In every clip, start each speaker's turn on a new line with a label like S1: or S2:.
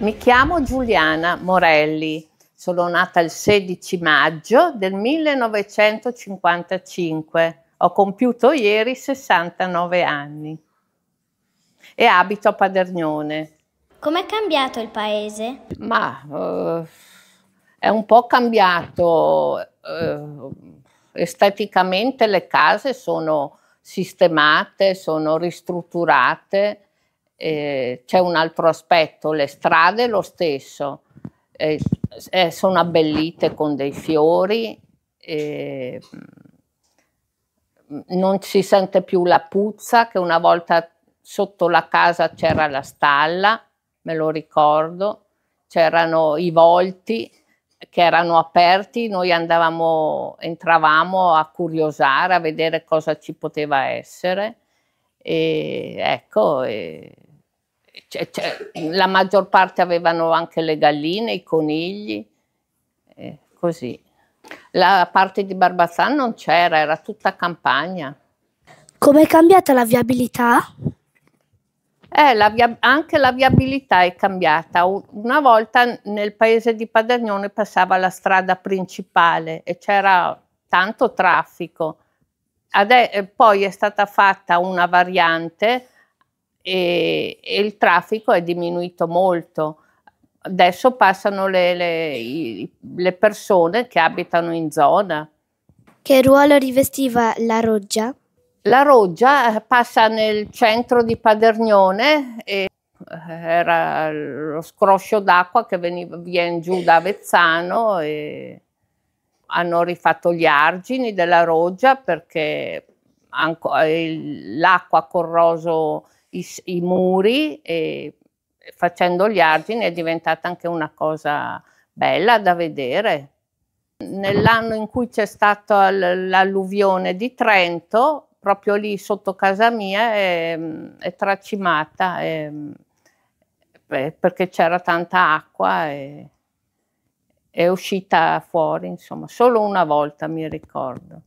S1: Mi chiamo Giuliana Morelli, sono nata il 16 maggio del 1955, ho compiuto ieri 69 anni e abito a Padernone. Com'è cambiato il paese? Ma uh, è un po' cambiato. Uh, esteticamente le case sono sistemate, sono ristrutturate eh, c'è un altro aspetto, le strade lo stesso, eh, eh sono abbellite con dei fiori, eh, non si sente più la puzza che una volta sotto la casa c'era la stalla, me lo ricordo, c'erano i volti che erano aperti, noi andavamo, entravamo a curiosare, a vedere cosa ci poteva essere e ecco, e cioè, cioè, la maggior parte avevano anche le galline, i conigli, eh, così. La parte di Barbazan non c'era, era tutta campagna.
S2: Come è cambiata la viabilità?
S1: Eh, la via, anche la viabilità è cambiata. Una volta nel paese di Padagnone passava la strada principale e c'era tanto traffico. Adè, eh, poi è stata fatta una variante e, e il traffico è diminuito molto. Adesso passano le, le, le persone che abitano in zona. Che ruolo rivestiva la Roggia? La Roggia eh, passa nel centro di Padernione e eh, era lo scroscio d'acqua che veniva, viene giù da Avezzano e hanno rifatto gli argini della Roggia perché l'acqua ha corroso i, i muri e facendo gli argini è diventata anche una cosa bella da vedere. Nell'anno in cui c'è stata l'alluvione di Trento, proprio lì sotto casa mia è, è tracimata è, perché c'era tanta acqua e è uscita fuori, insomma, solo una volta mi ricordo.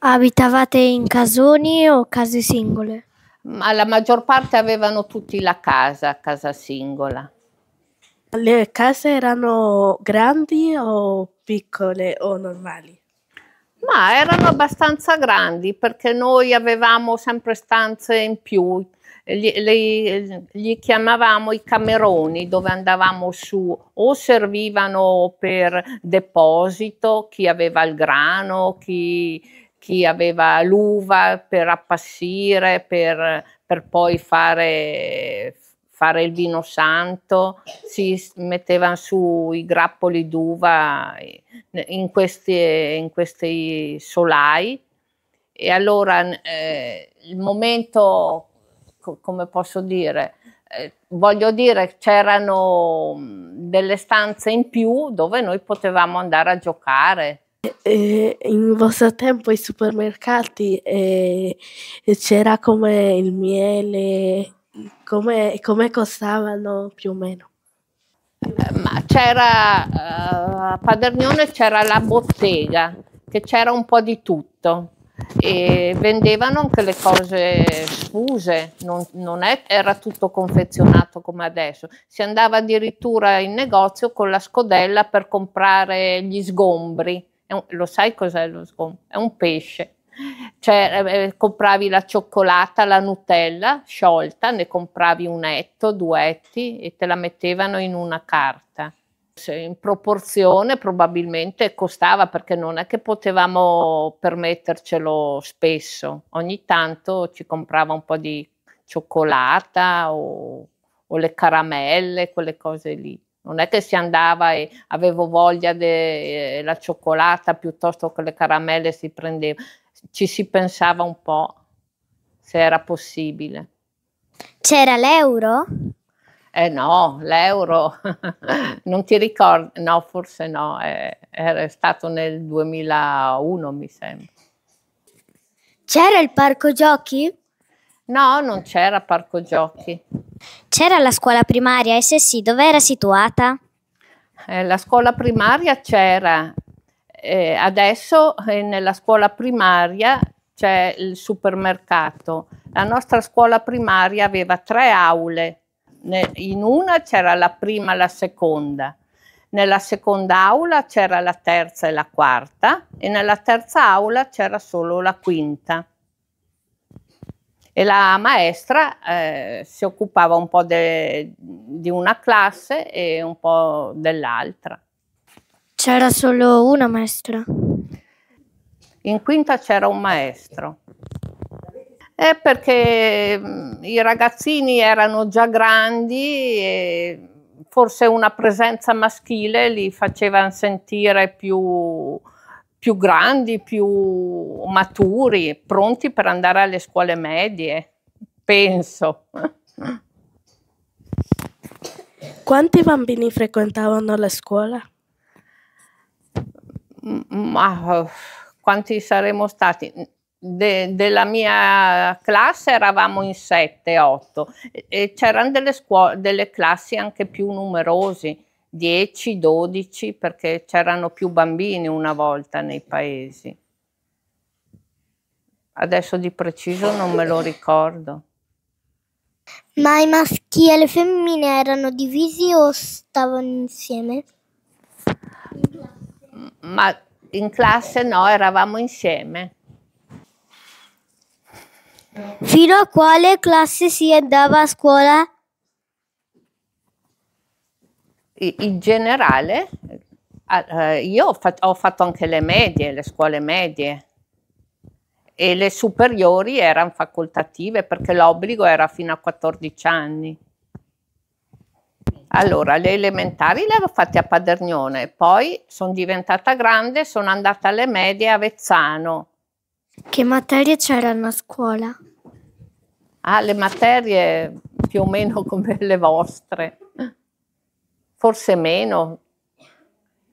S2: Abitavate in casoni o case
S1: singole? ma la maggior parte avevano tutti la casa, casa singola.
S2: Le case erano grandi o piccole o normali?
S1: Ma erano abbastanza grandi perché noi avevamo sempre stanze in più, li, li, chiamavamo i cameroni dove andavamo su o servivano per deposito, chi aveva il grano, chi chi aveva l'uva per appassire, per, per poi fare, fare, il vino santo, si mettevano su i grappoli d'uva in questi, in questi solai. E allora eh, il momento, come posso dire, eh, voglio dire, c'erano mm, delle stanze in più dove noi potevamo andare a giocare
S2: eh, in vostro tempo ai supermercati eh, c'era come il miele, come, costavano più o meno?
S1: Ma c'era eh, a Padernione c'era la bottega, che c'era un po' di tutto e vendevano anche le cose sfuse, non, non è, era tutto confezionato come adesso. Si andava addirittura in negozio con la scodella per comprare gli sgombri un, lo sai cos'è lo sgombro? È un pesce. Cioè, eh, eh, compravi la cioccolata, la Nutella sciolta, ne compravi un etto, due etti e te la mettevano in una carta. Se in proporzione probabilmente costava perché non è che potevamo permettercelo spesso. Ogni tanto ci comprava un po' di cioccolata o, o le caramelle, quelle cose lì non è che si andava e avevo voglia della eh, cioccolata piuttosto che le caramelle si prendeva, ci si pensava un po' se era possibile.
S2: C'era l'euro?
S1: Eh no, l'euro, non ti ricordi, no forse no, eh, era stato nel 2001 mi sembra. C'era il parco giochi? No, non c'era parco giochi. C'era la scuola primaria e se sì, dove era situata? Eh, la scuola primaria c'era. Eh, adesso eh, nella scuola primaria c'è il supermercato. La nostra scuola primaria aveva tre aule. in una c'era la prima e la seconda. Nella seconda aula c'era la terza e la quarta e nella terza aula c'era solo la quinta e la maestra eh, si occupava un po' de, di una classe e un po' dell'altra. C'era solo una maestra? In quinta c'era un maestro. È eh, perché mm, i ragazzini erano già grandi e forse una presenza maschile li faceva sentire più più grandi, più maturi, pronti per andare alle scuole medie, penso.
S2: Quanti bambini frequentavano la scuola? Ma
S1: quanti saremmo stati? De, della mia classe eravamo in 7-8 e, c'erano delle, delle classi anche più numerose 10, 12, perché c'erano più bambini una volta nei paesi. Adesso di preciso non me lo ricordo.
S2: Ma i maschi e le femmine erano divisi
S1: o stavano insieme? In Ma in classe no, eravamo insieme. Fino a quale classe si andava a scuola? in generale eh, io ho fatto, anche le medie, le scuole medie e le superiori erano facoltative perché l'obbligo era fino a 14 anni. Allora, le elementari le avevo fatte a Padernione, poi sono diventata grande, sono andata alle medie a Vezzano. Che materie c'erano
S2: a scuola?
S1: Ah, le materie più o meno come le vostre forse meno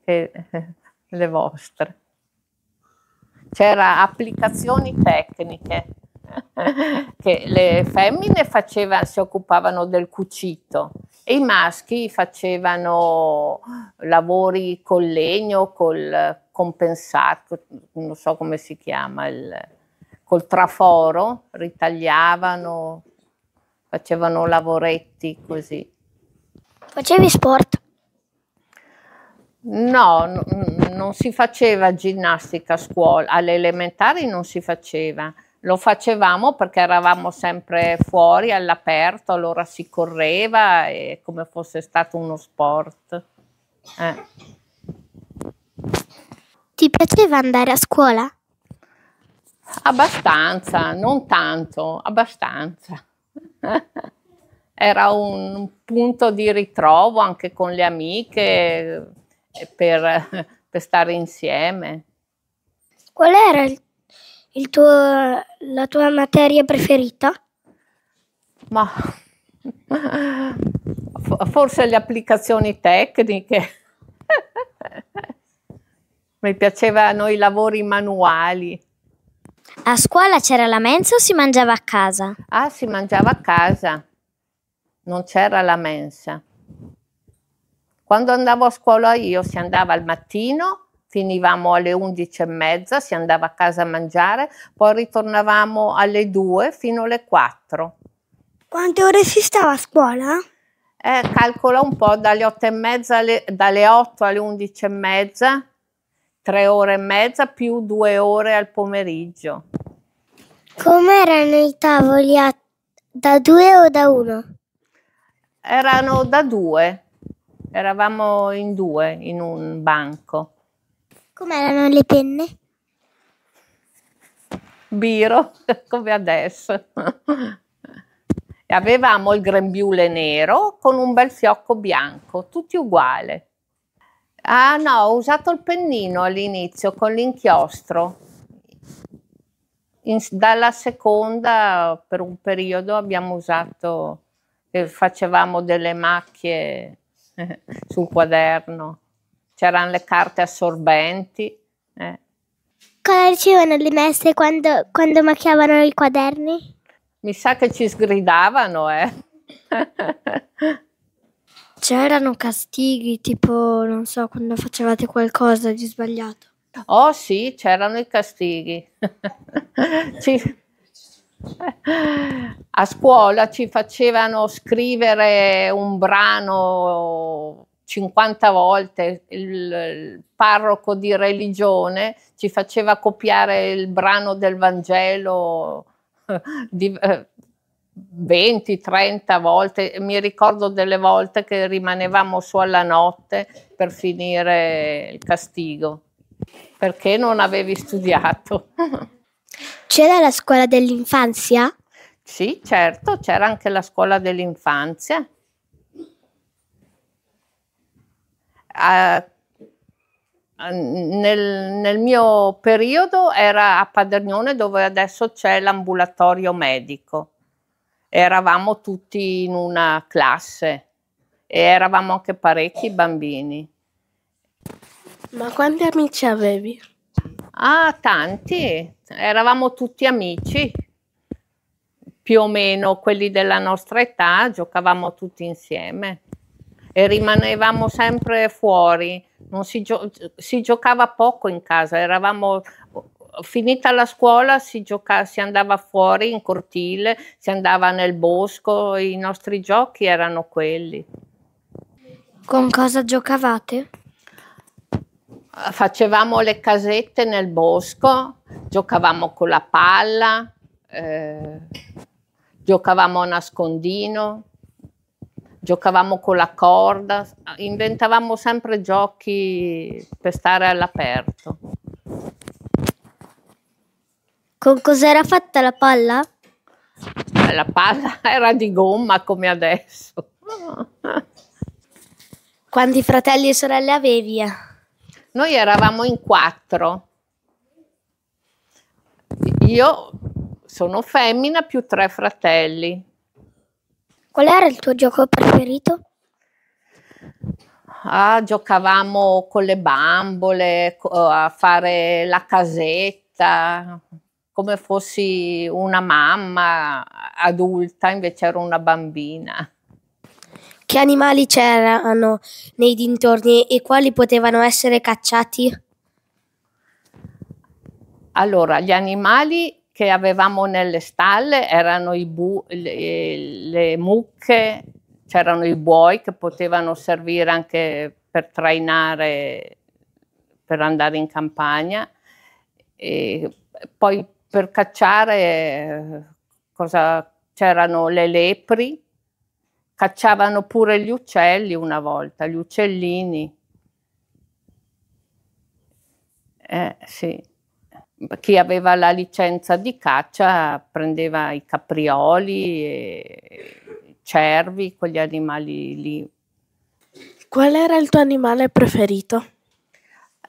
S1: che le vostre. C'era applicazioni tecniche che le femmine faceva, si occupavano del cucito e i maschi facevano lavori col legno, col compensato, non so come si chiama, il, col traforo, ritagliavano, facevano lavoretti così. Facevi sport? No, n- non si faceva ginnastica a scuola, alle elementari non si faceva. Lo facevamo perché eravamo sempre fuori all'aperto, allora si correva e come fosse stato uno sport. Eh. Ti piaceva
S2: andare a scuola?
S1: Abbastanza, non tanto, abbastanza. era un punto di ritrovo anche con le amiche per, per stare insieme.
S2: Qual era il, tuo, la tua materia preferita?
S1: Ma forse le applicazioni tecniche. Mi piacevano i lavori manuali. A scuola c'era la mensa o si mangiava a casa? Ah, si mangiava a casa non c'era la mensa. Quando andavo a scuola io si andava al mattino, finivamo alle 11 e mezza, si andava a casa a mangiare, poi ritornavamo alle 2 fino alle 4. Quante ore si stava a scuola? Eh, calcola un po' dalle 8 e mezza, alle, dalle 8 alle 11 e mezza, 3 ore e mezza più 2 ore al pomeriggio.
S2: Com'erano i tavoli a, da 2 o da 1?
S1: Erano da due, eravamo in due in un banco. Com'erano le penne? Biro, come adesso. E avevamo il grembiule nero con un bel fiocco bianco, tutti uguali. Ah no, ho usato il pennino all'inizio con l'inchiostro. dalla seconda per un periodo abbiamo usato facevamo delle macchie sul quaderno, c'erano le carte assorbenti. Eh.
S2: Cosa dicevano le messe quando, quando macchiavano i quaderni? Mi
S1: sa che ci sgridavano, eh.
S2: C'erano castighi, tipo, non so, quando facevate qualcosa di sbagliato.
S1: Oh sì, c'erano i castighi. ci, a scuola ci facevano scrivere un brano 50 volte, il parroco di religione ci faceva copiare il brano del Vangelo 20-30 eh, eh, volte, mi ricordo delle volte che rimanevamo su alla notte per finire il castigo, perché non avevi studiato. C'era la scuola dell'infanzia? Sì, certo, c'era anche la scuola dell'infanzia. Eh, nel, nel, mio periodo era a Padernone dove adesso c'è l'ambulatorio medico. Eravamo tutti in una classe e eravamo anche parecchi bambini.
S2: Ma quanti amici avevi?
S1: Ah, tanti, eravamo tutti amici, più o meno quelli della nostra età, giocavamo tutti insieme e rimanevamo sempre fuori, si, gio si, giocava poco in casa, eravamo finita la scuola si, gioca- si andava fuori in cortile, si andava nel bosco, i nostri giochi erano quelli. Con cosa giocavate? facevamo le casette nel bosco, giocavamo con la palla, eh, giocavamo a nascondino, giocavamo con la corda, inventavamo sempre giochi per stare all'aperto.
S2: Con cos'era fatta la palla?
S1: La palla era di gomma come adesso. Quanti fratelli e sorelle avevi? Noi eravamo in quattro. Io sono femmina più tre fratelli. Qual era il tuo gioco
S2: preferito?
S1: Ah, giocavamo con le bambole, eh, a fare la casetta, come fossi una mamma adulta, invece ero una bambina.
S2: Che animali c'erano
S1: nei dintorni e quali potevano essere cacciati? Allora, gli animali che avevamo nelle stalle erano bu- le, le mucche, c'erano i buoi che potevano servire anche per trainare, per andare in campagna. E poi per cacciare eh, cosa, c'erano le lepri Cacciavano pure gli uccelli una volta, gli uccellini. Eh, sì. Chi aveva la licenza di caccia prendeva i caprioli, i cervi, quegli animali lì. Qual era il tuo animale preferito?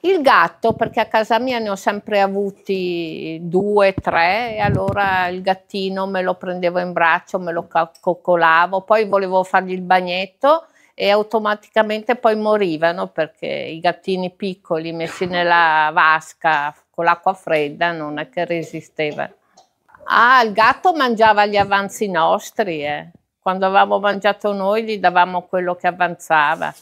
S1: Il gatto, perché a casa mia ne ho sempre avuti due, tre, e allora il gattino me lo prendevo in braccio, me lo coccolavo, poi volevo fargli il bagnetto e automaticamente poi morivano perché i gattini piccoli messi nella vasca con l'acqua fredda non è che resistevano. Ah, il gatto mangiava gli avanzi nostri, eh. quando avevamo mangiato noi gli davamo quello che avanzava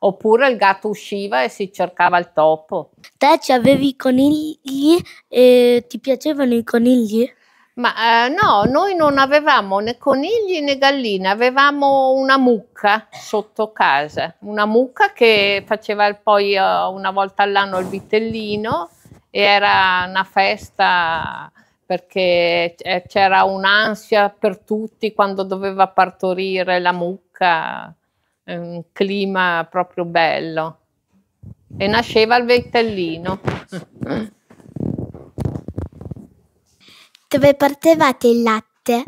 S1: oppure il gatto usciva e si cercava il topo. Te ci avevi i conigli e ti piacevano i conigli? Ma eh, no, noi non avevamo né conigli né galline, avevamo una mucca sotto casa, una mucca che faceva poi eh, una volta all'anno il vitellino e era una festa perché c'era un'ansia per tutti quando doveva partorire la mucca un clima proprio bello
S2: e nasceva
S1: il vettellino. Dove partevate il latte?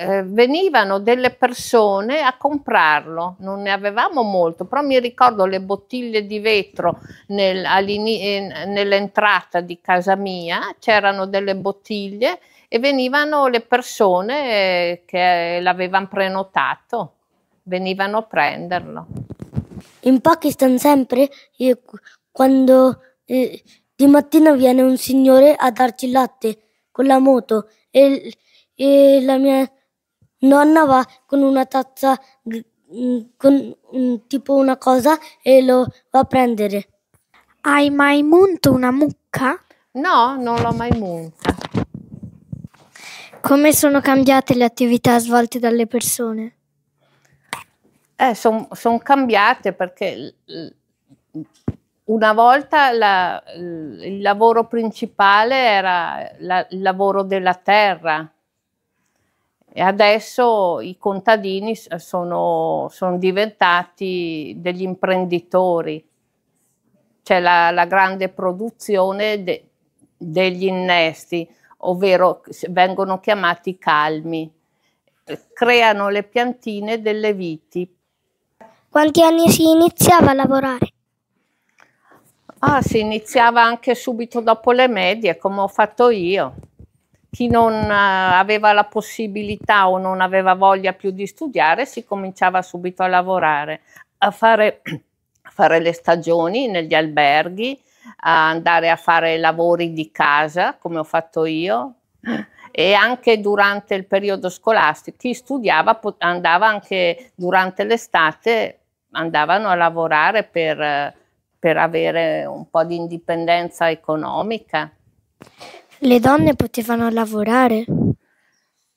S1: Eh, venivano delle persone a comprarlo, non ne avevamo molto, però mi ricordo le bottiglie di vetro nel, eh, nell'entrata di casa mia, c'erano delle bottiglie e venivano le persone eh, che l'avevano prenotato venivano a prenderlo.
S2: In Pakistan sempre, quando eh, di mattina viene un signore a darci il latte con la moto e, e la mia nonna va con una tazza, mm, con mm, tipo una cosa e lo va a prendere. Hai mai munto una mucca?
S1: No, non l'ho mai munta.
S2: Come sono cambiate
S1: le attività svolte dalle persone? Eh, sono son cambiate perché una volta la, il lavoro principale era la, il lavoro della terra e adesso i contadini sono, sono diventati degli imprenditori. C'è la, la grande produzione de, degli innesti, ovvero vengono chiamati calmi. Creano le piantine delle viti quanti anni si iniziava a lavorare? Ah, si iniziava anche subito dopo le medie, come ho fatto io. Chi non eh, aveva la possibilità o non aveva voglia più di studiare, si cominciava subito a lavorare, a fare, a fare le stagioni negli alberghi, a andare a fare lavori di casa, come ho fatto io. E anche durante il periodo scolastico, chi studiava andava anche durante l'estate andavano a lavorare per, per avere un po' di indipendenza economica.
S2: Le donne potevano lavorare?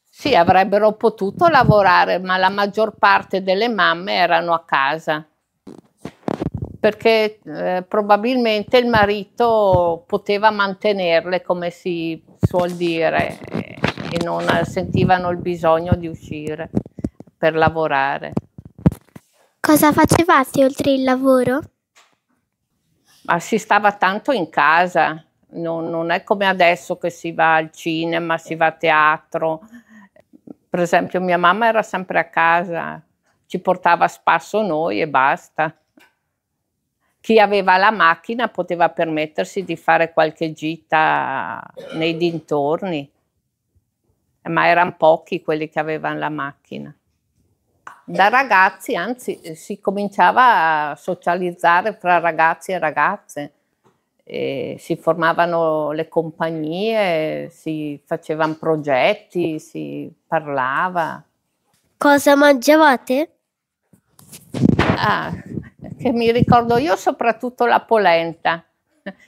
S1: Sì, avrebbero potuto lavorare, ma la maggior parte delle mamme erano a casa perché eh, probabilmente il marito poteva mantenerle, come si suol dire, e non sentivano il bisogno di uscire per lavorare.
S2: Cosa facevate
S1: oltre il lavoro? Ma si stava tanto in casa, non, non è come adesso che si va al cinema, si va a teatro. Per esempio mia mamma era sempre a casa, ci portava a spasso noi e basta. Chi aveva la macchina poteva permettersi di fare qualche gita nei dintorni, ma erano pochi quelli che avevano la macchina da ragazzi, anzi eh, si cominciava a socializzare fra ragazzi e ragazze, e si formavano le compagnie, si facevano progetti, si parlava. Cosa mangiavate? Ah, che mi ricordo io soprattutto la polenta.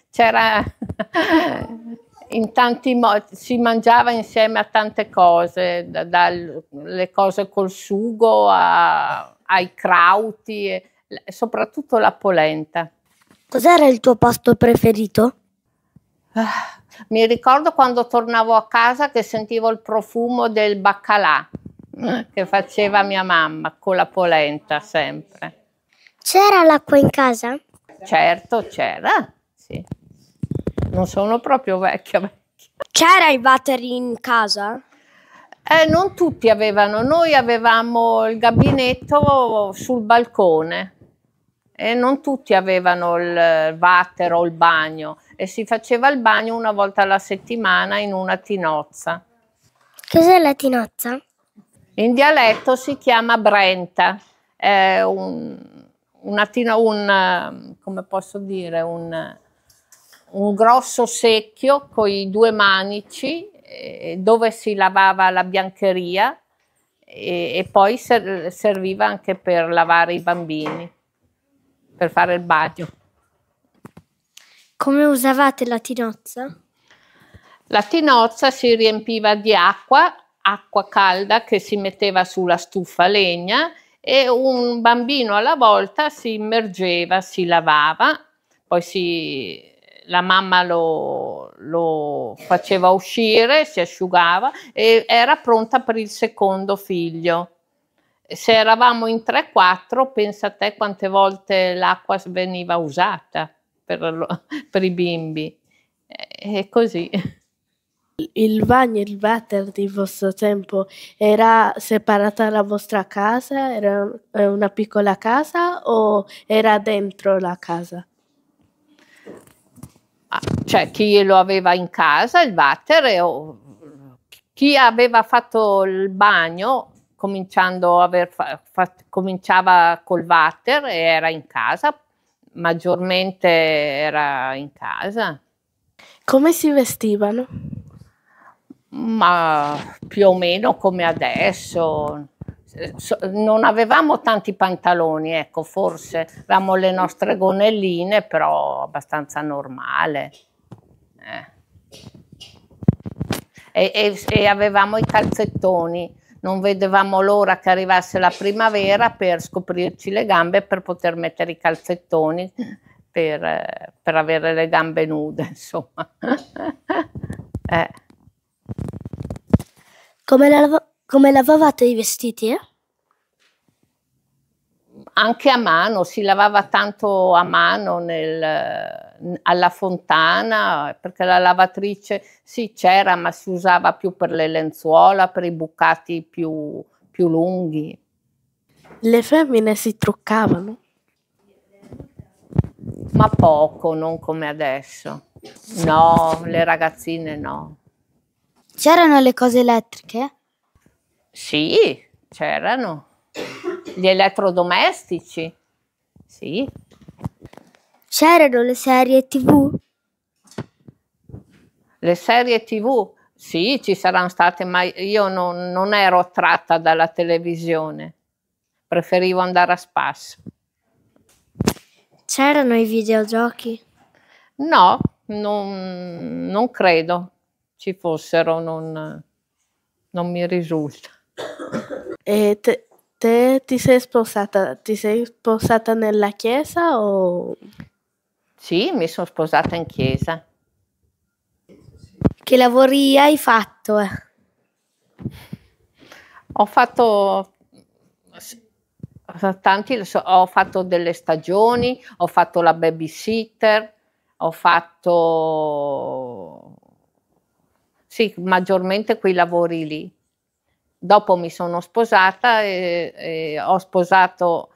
S1: C'era eh in tanti modi, si mangiava insieme a tante cose, dalle da, cose col sugo a, ai crauti, e, soprattutto la polenta.
S2: Cos'era il tuo pasto preferito?
S1: Ah, mi ricordo quando tornavo a casa che sentivo il profumo del baccalà eh, che faceva mia mamma con la polenta sempre.
S2: C'era l'acqua in casa?
S1: Certo, c'era, sì non sono proprio vecchia. vecchia. C'era il water in casa? Eh, non tutti avevano, noi avevamo il gabinetto sul balcone e non tutti avevano il water o il bagno e si faceva il bagno una volta alla settimana in una tinozza. Cos'è la tinozza? In dialetto si chiama brenta, è un, una, un, come posso dire, un, un grosso secchio con i due manici eh, dove si lavava la biancheria e, e poi ser serviva anche per lavare i bambini, per fare il bagno. Come usavate la tinozza? La tinozza si riempiva di acqua, acqua calda che si metteva sulla stufa legna e un bambino alla volta si immergeva, si lavava, poi si la mamma lo, lo, faceva uscire, si asciugava e era pronta per il secondo figlio. Se eravamo in 3-4, pensa a te quante volte l'acqua veniva usata per, lo, per i bimbi.
S2: E così. Il bagno il water di vostro tempo era separata dalla vostra casa? Era eh, una piccola casa o
S1: era dentro la casa? Ah, cioè chi lo aveva in casa, il water, o chi aveva fatto il bagno cominciando a aver fa, fa, cominciava col water e era in casa, maggiormente era in casa.
S2: Come si vestivano?
S1: Ma più o meno come adesso, non avevamo tanti pantaloni, ecco, forse avevamo le nostre gonnelline, però abbastanza normale. Eh. E, e, e, avevamo i calzettoni, non vedevamo l'ora che arrivasse la primavera per scoprirci le gambe per poter mettere i calzettoni. Per, per avere le gambe nude, insomma.
S2: eh. Come la, come lavavate i vestiti?
S1: Anche a mano, si lavava tanto a mano nel, alla fontana, perché la lavatrice sì c'era, ma si usava più per le lenzuola, per i bucati più, più lunghi. Le femmine si truccavano? Ma poco, non come adesso. No, le ragazzine no. C'erano le cose elettriche? Sì, c'erano. Gli elettrodomestici. Sì. C'erano le serie tv? Le serie tv? Sì, ci saranno state, ma io non, non ero attratta dalla televisione. Preferivo andare a spasso. C'erano i videogiochi? No, non, non credo ci fossero, non, non mi risulta. E eh, te, te ti sei sposata? Ti sei sposata
S2: nella chiesa o... Sì, mi sono sposata in chiesa.
S1: Che lavori hai fatto? Ho fatto tanti, ho fatto delle stagioni, ho fatto la babysitter, ho fatto sì, maggiormente quei lavori lì. Dopo mi sono sposata e, e ho sposato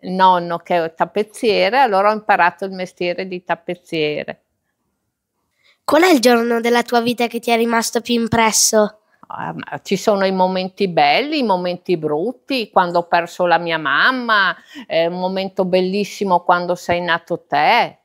S1: il nonno che è tappezziere, allora ho imparato il mestiere di tappezziere. Qual è il giorno della tua vita che ti è rimasto più impresso? Ah, ci sono i momenti belli, i momenti brutti, quando ho perso la mia mamma, è un momento bellissimo quando sei nato te,